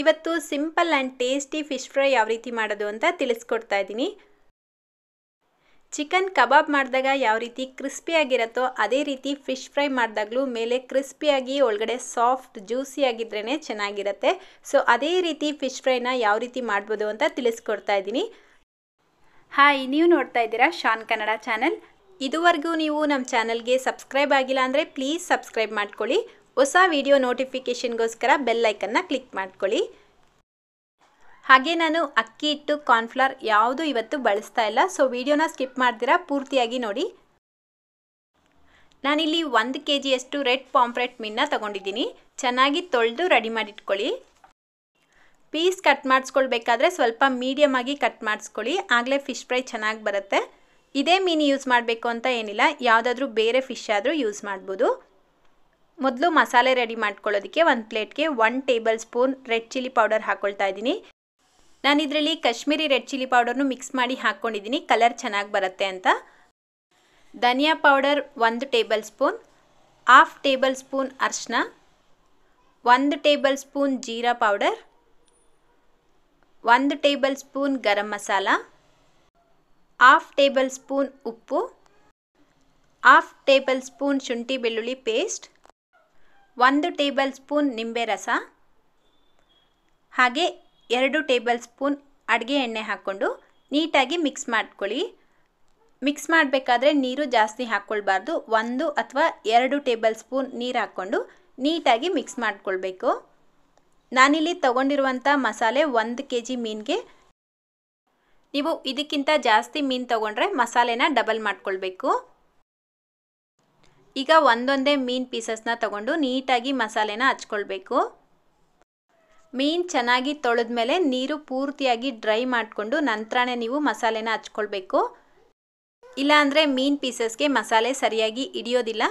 ಇವತ್ತು simple and tasty fish fry ಯಾವ ರೀತಿ ಮಾಡೋದು ಅಂತ ತಿಳಿಸ್ಕೊಡ್ತಾ ಇದ್ದೀನಿ ಚಿಕನ್ ಕಬಾಬ್ ಮಾಡಿದಾಗ ಯಾವ ರೀತಿ ಕ್ರಿಸ್ಪಿಯಾಗಿರತ್ತೋ ಅದೇ ರೀತಿ ಫಿಶ್ ಫ್ರೈ ಮಾಡಿದಾಗಲೂ ಮೇಲೆ ಕ್ರಿಸ್ಪಿಯಾಗಿ ಒಳಗಡೆ ಸಾಫ್ಟ್ ಜ್ಯೂಸಿಯಾಗಿದ್ರೇ ಚೆನ್ನಾಗಿರುತ್ತೆ ಸೊ ಅದೇ ರೀತಿ ಫಿಶ್ ಫ್ರೈನ ಯಾವ ರೀತಿ ಮಾಡ್ಬೋದು ಅಂತ ತಿಳಿಸ್ಕೊಡ್ತಾ ಇದ್ದೀನಿ ಹಾಯ್ ನೀವು ನೋಡ್ತಾ ಇದ್ದೀರಾ ಶಾನ್ ಕನ್ನಡ ಚಾನಲ್ ಇದುವರೆಗೂ ನೀವು ನಮ್ಮ ಚಾನಲ್ಗೆ ಸಬ್ಸ್ಕ್ರೈಬ್ ಆಗಿಲ್ಲ ಅಂದರೆ ಪ್ಲೀಸ್ ಸಬ್ಸ್ಕ್ರೈಬ್ ಮಾಡ್ಕೊಳ್ಳಿ ಹೊಸ ವಿಡಿಯೋ ನೋಟಿಫಿಕೇಷನ್ಗೋಸ್ಕರ ಬೆಲ್ಲೈಕನ್ನ ಕ್ಲಿಕ್ ಮಾಡ್ಕೊಳ್ಳಿ ಹಾಗೆ ನಾನು ಅಕ್ಕಿ ಹಿಟ್ಟು ಕಾರ್ನ್ಫ್ಲವರ್ ಯಾವುದು ಇವತ್ತು ಬಳಸ್ತಾ ಇಲ್ಲ ಸೊ ವಿಡಿಯೋನ ಸ್ಕಿಪ್ ಮಾಡ್ತೀರಾ ಪೂರ್ತಿಯಾಗಿ ನೋಡಿ ನಾನಿಲ್ಲಿ ಒಂದು ಕೆ ಜಿಯಷ್ಟು ರೆಡ್ ಪಾಂಪ್ರೆಟ್ ಮೀನ್ನ ತಗೊಂಡಿದ್ದೀನಿ ಚೆನ್ನಾಗಿ ತೊಳೆದು ರೆಡಿ ಮಾಡಿಟ್ಕೊಳ್ಳಿ ಪೀಸ್ ಕಟ್ ಮಾಡಿಸ್ಕೊಳ್ಬೇಕಾದ್ರೆ ಸ್ವಲ್ಪ ಮೀಡಿಯಮ್ ಆಗಿ ಕಟ್ ಮಾಡಿಸ್ಕೊಳ್ಳಿ ಆಗಲೇ ಫಿಶ್ ಫ್ರೈ ಚೆನ್ನಾಗಿ ಬರುತ್ತೆ ಇದೇ ಮೀನು ಯೂಸ್ ಮಾಡಬೇಕು ಅಂತ ಏನಿಲ್ಲ ಯಾವುದಾದ್ರೂ ಬೇರೆ ಫಿಶ್ ಆದರೂ ಯೂಸ್ ಮಾಡ್ಬೋದು ಮೊದಲು ಮಸಾಲೆ ರೆಡಿ ಮಾಡ್ಕೊಳ್ಳೋದಕ್ಕೆ ಒಂದು ಪ್ಲೇಟ್ಗೆ one tablespoon red chilli powder ಹಾಕ್ಕೊಳ್ತಾ ಇದ್ದೀನಿ ನಾನು ಇದರಲ್ಲಿ ಕಾಶ್ಮೀರಿ ರೆಡ್ ಚಿಲ್ಲಿ ಪೌಡರ್ನು ಮಿಕ್ಸ್ ಮಾಡಿ ಹಾಕ್ಕೊಂಡಿದ್ದೀನಿ ಕಲರ್ ಚೆನ್ನಾಗಿ ಬರುತ್ತೆ ಅಂತ ಧನಿಯಾ ಪೌಡರ್ ಒಂದು tablespoon half tablespoon ಅರ್ಶಿನ ಒಂದು ಟೇಬಲ್ ಸ್ಪೂನ್ ಜೀರಾ ಪೌಡರ್ ಒಂದು tablespoon garam masala half tablespoon ಉಪ್ಪು ಹಾಫ್ ಟೇಬಲ್ ಸ್ಪೂನ್ ಶುಂಠಿ ಬೆಳ್ಳುಳ್ಳಿ ಪೇಸ್ಟ್ ಒಂದು ಟೇಬಲ್ ಸ್ಪೂನ್ ನಿಂಬೆ ರಸ ಹಾಗೆ ಎರಡು ಟೇಬಲ್ ಸ್ಪೂನ್ ಅಡುಗೆ ಎಣ್ಣೆ ಹಾಕ್ಕೊಂಡು ನೀಟಾಗಿ ಮಿಕ್ಸ್ ಮಾಡ್ಕೊಳ್ಳಿ ಮಿಕ್ಸ್ ಮಾಡಬೇಕಾದ್ರೆ ನೀರು ಜಾಸ್ತಿ ಹಾಕ್ಕೊಳ್ಬಾರ್ದು ಒಂದು ಅಥವಾ ಎರಡು ಟೇಬಲ್ ಸ್ಪೂನ್ ನೀರು ಹಾಕ್ಕೊಂಡು ನೀಟಾಗಿ ಮಿಕ್ಸ್ ಮಾಡಿಕೊಳ್ಬೇಕು ನಾನಿಲ್ಲಿ ತೊಗೊಂಡಿರುವಂಥ ಮಸಾಲೆ ಒಂದು ಕೆ ಜಿ ಮೀನಿಗೆ ನೀವು ಇದಕ್ಕಿಂತ ಜಾಸ್ತಿ ಮೀನು ತಗೊಂಡ್ರೆ ಮಸಾಲೆನ ಡಬಲ್ ಮಾಡ್ಕೊಳ್ಬೇಕು ಈಗ ಒಂದೊಂದೇ ಮೀನು ಪೀಸಸ್ನ ತಗೊಂಡು ನೀಟಾಗಿ ಮಸಾಲೆನ ಹಚ್ಕೊಳ್ಬೇಕು ಮೀನು ಚೆನ್ನಾಗಿ ತೊಳೆದ ಮೇಲೆ ನೀರು ಪೂರ್ತಿಯಾಗಿ ಡ್ರೈ ಮಾಡಿಕೊಂಡು ನಂತರನೇ ನೀವು ಮಸಾಲೆನ ಹಚ್ಕೊಳ್ಬೇಕು ಇಲ್ಲಾಂದರೆ ಮೀನ್ ಪೀಸಸ್ಗೆ ಮಸಾಲೆ ಸರಿಯಾಗಿ ಹಿಡಿಯೋದಿಲ್ಲ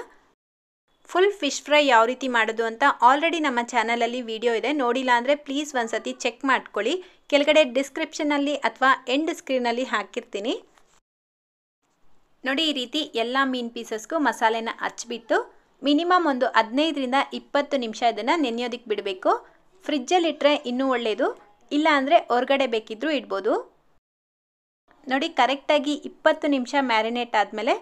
ಫುಲ್ ಫಿಶ್ ಫ್ರೈ ಯಾವ ರೀತಿ ಮಾಡೋದು ಅಂತ ಆಲ್ರೆಡಿ ನಮ್ಮ ಚಾನಲಲ್ಲಿ ವಿಡಿಯೋ ಇದೆ ನೋಡಿಲ್ಲ ಅಂದರೆ ಪ್ಲೀಸ್ ಒಂದು ಚೆಕ್ ಮಾಡ್ಕೊಳ್ಳಿ ಕೆಳಗಡೆ ಡಿಸ್ಕ್ರಿಪ್ಷನಲ್ಲಿ ಅಥವಾ ಎಂಡ್ ಸ್ಕ್ರೀನಲ್ಲಿ ಹಾಕಿರ್ತೀನಿ ನೋಡಿ ಈ ರೀತಿ ಎಲ್ಲ ಮೀನು ಪೀಸಸ್ಗೂ ಮಸಾಲೆನ ಹಚ್ಚಿಬಿಟ್ಟು ಮಿನಿಮಮ್ ಒಂದು ಹದಿನೈದರಿಂದ ಇಪ್ಪತ್ತು ನಿಮಿಷ ಇದನ್ನು ನೆನೆಯೋದಕ್ಕೆ ಬಿಡಬೇಕು ಫ್ರಿಜ್ಜಲ್ಲಿ ಇಟ್ಟರೆ ಇನ್ನೂ ಒಳ್ಳೆಯದು ಇಲ್ಲ ಹೊರಗಡೆ ಬೇಕಿದ್ದರೂ ಇಡ್ಬೋದು ನೋಡಿ ಕರೆಕ್ಟಾಗಿ ಇಪ್ಪತ್ತು ನಿಮಿಷ ಮ್ಯಾರಿನೇಟ್ ಆದಮೇಲೆ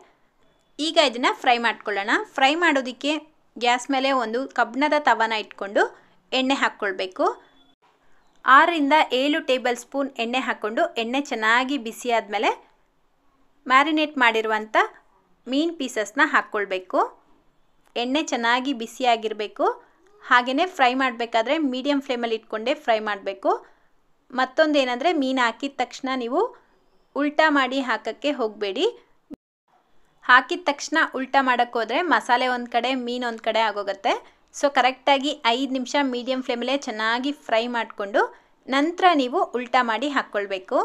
ಈಗ ಇದನ್ನು ಫ್ರೈ ಮಾಡ್ಕೊಳ್ಳೋಣ ಫ್ರೈ ಮಾಡೋದಕ್ಕೆ ಗ್ಯಾಸ್ ಮೇಲೆ ಒಂದು ಕಬ್ಬಿಣದ ತವನ ಇಟ್ಕೊಂಡು ಎಣ್ಣೆ ಹಾಕ್ಕೊಳ್ಬೇಕು ಆರರಿಂದ ಏಳು ಟೇಬಲ್ ಸ್ಪೂನ್ ಎಣ್ಣೆ ಹಾಕ್ಕೊಂಡು ಎಣ್ಣೆ ಚೆನ್ನಾಗಿ ಬಿಸಿ ಆದಮೇಲೆ ಮ್ಯಾರಿನೇಟ್ ಮಾಡಿರುವಂಥ ಮೀನು ಪೀಸಸ್ನ ಹಾಕ್ಕೊಳ್ಬೇಕು ಎಣ್ಣೆ ಚೆನ್ನಾಗಿ ಬಿಸಿಯಾಗಿರಬೇಕು ಹಾಗೆಯೇ ಫ್ರೈ ಮಾಡಬೇಕಾದ್ರೆ ಮೀಡಿಯಮ್ ಫ್ಲೇಮಲ್ಲಿ ಇಟ್ಕೊಂಡೇ ಫ್ರೈ ಮಾಡಬೇಕು ಮತ್ತೊಂದು ಮೀನು ಹಾಕಿದ ತಕ್ಷಣ ನೀವು ಉಲ್ಟಾ ಮಾಡಿ ಹಾಕೋಕ್ಕೆ ಹೋಗಬೇಡಿ ಹಾಕಿದ ತಕ್ಷಣ ಉಲ್ಟಾ ಮಾಡೋಕ್ಕೋದ್ರೆ ಮಸಾಲೆ ಒಂದು ಕಡೆ ಮೀನು ಒಂದು ಕಡೆ ಆಗೋಗುತ್ತೆ ಸೊ ಕರೆಕ್ಟಾಗಿ ಐದು ನಿಮಿಷ ಮೀಡಿಯಂ ಫ್ಲೇಮಲ್ಲೇ ಚೆನ್ನಾಗಿ ಫ್ರೈ ಮಾಡಿಕೊಂಡು ನಂತರ ನೀವು ಉಲ್ಟಾ ಮಾಡಿ ಹಾಕ್ಕೊಳ್ಬೇಕು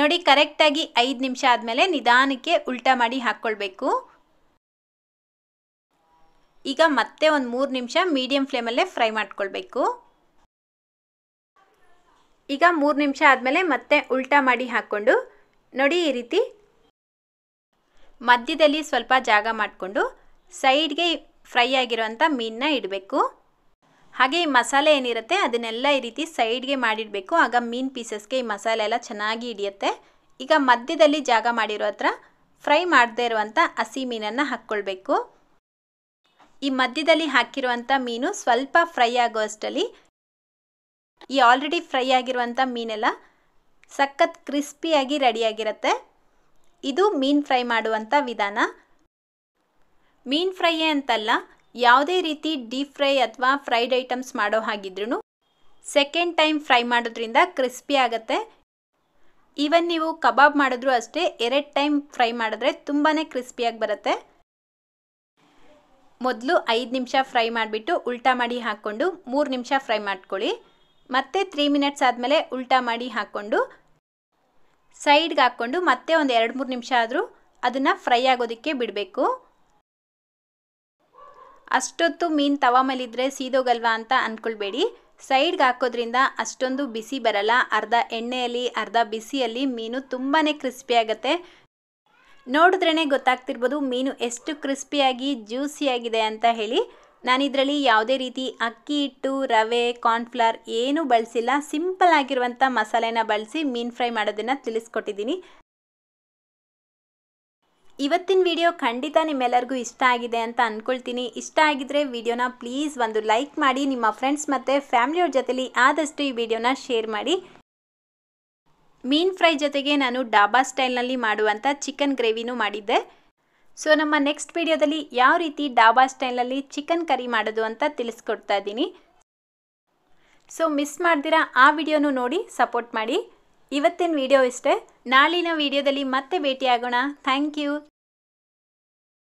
ನೋಡಿ ಕರೆಕ್ಟಾಗಿ ಐದು ನಿಮಿಷ ಆದಮೇಲೆ ನಿಧಾನಕ್ಕೆ ಉಲ್ಟಾ ಮಾಡಿ ಹಾಕ್ಕೊಳ್ಬೇಕು ಈಗ ಮತ್ತೆ ಒಂದು ಮೂರು ನಿಮಿಷ ಮೀಡಿಯಂ ಫ್ಲೇಮಲ್ಲೇ ಫ್ರೈ ಮಾಡ್ಕೊಳ್ಬೇಕು ಈಗ ಮೂರು ನಿಮಿಷ ಆದಮೇಲೆ ಮತ್ತೆ ಉಲ್ಟಾ ಮಾಡಿ ಹಾಕ್ಕೊಂಡು ನೋಡಿ ಈ ರೀತಿ ಮಧ್ಯದಲ್ಲಿ ಸ್ವಲ್ಪ ಜಾಗ ಮಾಡಿಕೊಂಡು ಸೈಡ್ಗೆ ಫ್ರೈ ಆಗಿರೋವಂಥ ಮೀನನ್ನ ಇಡಬೇಕು ಹಾಗೆ ಈ ಮಸಾಲೆ ಏನಿರುತ್ತೆ ಅದನ್ನೆಲ್ಲ ಈ ರೀತಿ ಸೈಡ್ಗೆ ಮಾಡಿಡಬೇಕು ಆಗ ಮೀನು ಪೀಸಸ್ಗೆ ಈ ಮಸಾಲೆ ಎಲ್ಲ ಚೆನ್ನಾಗಿ ಹಿಡಿಯುತ್ತೆ ಈಗ ಮಧ್ಯದಲ್ಲಿ ಜಾಗ ಮಾಡಿರೋ ಹತ್ರ ಫ್ರೈ ಮಾಡದೇ ಇರುವಂಥ ಹಸಿ ಮೀನನ್ನು ಹಾಕ್ಕೊಳ್ಬೇಕು ಈ ಮಧ್ಯದಲ್ಲಿ ಹಾಕಿರುವಂಥ ಮೀನು ಸ್ವಲ್ಪ ಫ್ರೈ ಆಗೋ ಈ ಆಲ್ರೆಡಿ ಫ್ರೈ ಆಗಿರುವಂಥ ಮೀನೆಲ್ಲ ಸಖತ್ ಕ್ರಿಸ್ಪಿಯಾಗಿ ರೆಡಿಯಾಗಿರುತ್ತೆ ಇದು ಮೀನು ಫ್ರೈ ಮಾಡುವಂಥ ವಿಧಾನ ಮೀನು ಫ್ರೈಯೇ ಅಂತಲ್ಲ ಯಾವುದೇ ರೀತಿ ಡೀಪ್ ಫ್ರೈ ಅಥವಾ ಫ್ರೈಡ್ ಐಟಮ್ಸ್ ಮಾಡೋ ಹಾಗಿದ್ರೂ ಸೆಕೆಂಡ್ ಟೈಮ್ ಫ್ರೈ ಮಾಡೋದ್ರಿಂದ ಕ್ರಿಸ್ಪಿ ಆಗುತ್ತೆ ಈವನ್ ನೀವು ಕಬಾಬ್ ಮಾಡಿದ್ರೂ ಅಷ್ಟೇ ಎರಡು ಟೈಮ್ ಫ್ರೈ ಮಾಡಿದ್ರೆ ತುಂಬಾ ಕ್ರಿಸ್ಪಿಯಾಗಿ ಬರುತ್ತೆ ಮೊದಲು ಐದು ನಿಮಿಷ ಫ್ರೈ ಮಾಡಿಬಿಟ್ಟು ಉಲ್ಟಾ ಮಾಡಿ ಹಾಕ್ಕೊಂಡು ಮೂರು ನಿಮಿಷ ಫ್ರೈ ಮಾಡ್ಕೊಳ್ಳಿ ಮತ್ತೆ ತ್ರೀ ಮಿನಿಟ್ಸ್ ಆದಮೇಲೆ ಉಲ್ಟಾ ಮಾಡಿ ಹಾಕ್ಕೊಂಡು ಸೈಡ್ಗೆ ಹಾಕ್ಕೊಂಡು ಮತ್ತೆ ಒಂದು ಎರಡು ಮೂರು ನಿಮಿಷ ಆದರೂ ಅದನ್ನು ಫ್ರೈ ಆಗೋದಕ್ಕೆ ಬಿಡಬೇಕು ಅಷ್ಟೊತ್ತು ಮೀನು ತವ ಮೇಲಿದ್ರೆ ಸೀದೋಗಲ್ವಾ ಅಂತ ಅಂದ್ಕೊಳ್ಬೇಡಿ ಸೈಡ್ಗೆ ಹಾಕೋದ್ರಿಂದ ಅಷ್ಟೊಂದು ಬಿಸಿ ಬರಲ್ಲ ಅರ್ಧ ಎಣ್ಣೆಯಲ್ಲಿ ಅರ್ಧ ಬಿಸಿಯಲ್ಲಿ ಮೀನು ತುಂಬಾ ಕ್ರಿಸ್ಪಿ ಆಗುತ್ತೆ ನೋಡಿದ್ರೇ ಗೊತ್ತಾಗ್ತಿರ್ಬೋದು ಮೀನು ಎಷ್ಟು ಕ್ರಿಸ್ಪಿಯಾಗಿ ಜ್ಯೂಸಿಯಾಗಿದೆ ಅಂತ ಹೇಳಿ ನಾನು ಇದರಲ್ಲಿ ಯಾವುದೇ ರೀತಿ ಅಕ್ಕಿ ಹಿಟ್ಟು ರವೆ ಕಾರ್ನ್ಫ್ಲವರ್ ಏನೂ ಬಳಸಿಲ್ಲ ಸಿಂಪಲ್ ಆಗಿರುವಂಥ ಮಸಾಲೆನ ಬಳಸಿ ಮೀನು ಫ್ರೈ ಮಾಡೋದನ್ನು ತಿಳಿಸ್ಕೊಟ್ಟಿದ್ದೀನಿ ಇವತ್ತಿನ ವಿಡಿಯೋ ಖಂಡಿತ ನಿಮ್ಮೆಲ್ಲರಿಗೂ ಇಷ್ಟ ಆಗಿದೆ ಅಂತ ಅಂದ್ಕೊಳ್ತೀನಿ ಇಷ್ಟ ಆಗಿದ್ರೆ ವಿಡಿಯೋನ ಪ್ಲೀಸ್ ಒಂದು ಲೈಕ್ ಮಾಡಿ ನಿಮ್ಮ ಫ್ರೆಂಡ್ಸ್ ಮತ್ತು ಫ್ಯಾಮಿಲಿಯವ್ರ ಜೊತೆಲಿ ಆದಷ್ಟು ಈ ವಿಡಿಯೋನ ಶೇರ್ ಮಾಡಿ ಮೀನ್ ಫ್ರೈ ಜೊತೆಗೆ ನಾನು ಡಾಬಾ ಸ್ಟೈಲ್ನಲ್ಲಿ ಮಾಡುವಂಥ ಚಿಕನ್ ಗ್ರೇವಿನೂ ಮಾಡಿದ್ದೆ ಸೊ ನಮ್ಮ ನೆಕ್ಸ್ಟ್ ವಿಡಿಯೋದಲ್ಲಿ ಯಾವ ರೀತಿ ಡಾಬಾ ಸ್ಟೈಲ್ನಲ್ಲಿ ಚಿಕನ್ ಕರಿ ಮಾಡೋದು ಅಂತ ತಿಳಿಸ್ಕೊಡ್ತಾ ಇದ್ದೀನಿ ಸೊ ಮಿಸ್ ಮಾಡ್ದಿರಾ ಆ ವಿಡಿಯೋನು ನೋಡಿ ಸಪೋರ್ಟ್ ಮಾಡಿ ಇವತ್ತಿನ ವಿಡಿಯೋ ಇಷ್ಟೇ ನಾಳಿನ ವಿಡಿಯೋದಲ್ಲಿ ಮತ್ತೆ ಭೇಟಿಯಾಗೋಣ ಥ್ಯಾಂಕ್ ಯು